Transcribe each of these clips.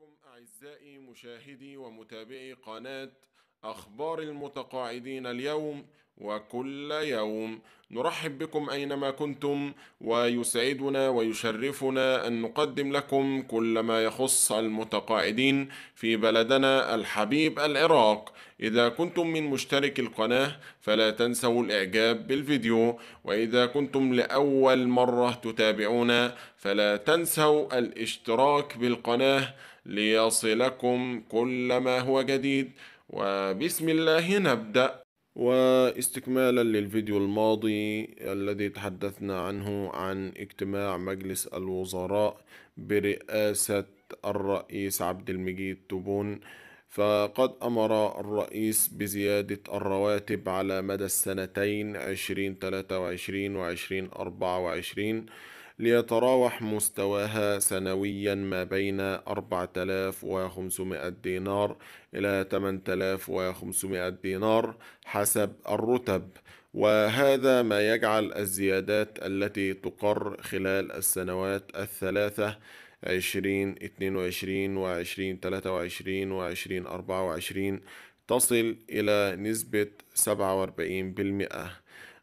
بكم أعزائي مشاهدي ومتابعي قناة أخبار المتقاعدين اليوم وكل يوم نرحب بكم اينما كنتم ويسعدنا ويشرفنا ان نقدم لكم كل ما يخص المتقاعدين في بلدنا الحبيب العراق اذا كنتم من مشترك القناه فلا تنسوا الاعجاب بالفيديو واذا كنتم لاول مره تتابعونا فلا تنسوا الاشتراك بالقناه ليصلكم كل ما هو جديد وبسم الله نبدا واستكمالا للفيديو الماضي الذي تحدثنا عنه عن اجتماع مجلس الوزراء برئاسة الرئيس عبد المجيد تبون فقد أمر الرئيس بزيادة الرواتب على مدى السنتين 2023 و 2024 ليتراوح مستواها سنويا ما بين 4500 دينار إلى 8500 دينار حسب الرتب وهذا ما يجعل الزيادات التي تقر خلال السنوات الثلاثة 2022 و 2023 و 2024 تصل إلى نسبة 47%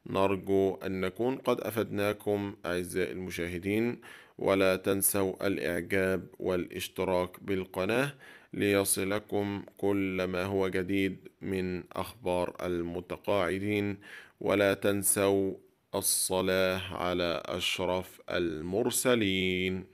نرجو أن نكون قد أفدناكم أعزائي المشاهدين ولا تنسوا الإعجاب والاشتراك بالقناة ليصلكم كل ما هو جديد من أخبار المتقاعدين ولا تنسوا الصلاة على أشرف المرسلين